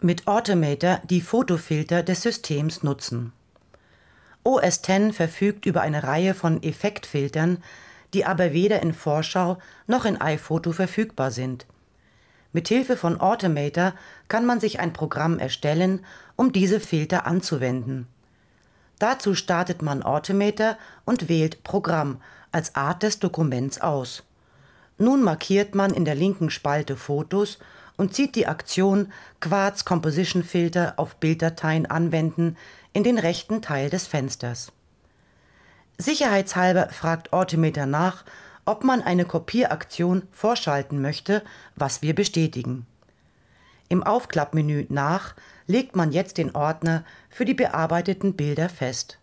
mit Automator die Fotofilter des Systems nutzen. OS X verfügt über eine Reihe von Effektfiltern, die aber weder in Vorschau noch in iPhoto verfügbar sind. Mithilfe von Automator kann man sich ein Programm erstellen, um diese Filter anzuwenden. Dazu startet man Automator und wählt Programm als Art des Dokuments aus. Nun markiert man in der linken Spalte Fotos und zieht die Aktion Quartz Composition Filter auf Bilddateien anwenden in den rechten Teil des Fensters. Sicherheitshalber fragt Ortemeter nach, ob man eine Kopieraktion vorschalten möchte, was wir bestätigen. Im Aufklappmenü nach legt man jetzt den Ordner für die bearbeiteten Bilder fest.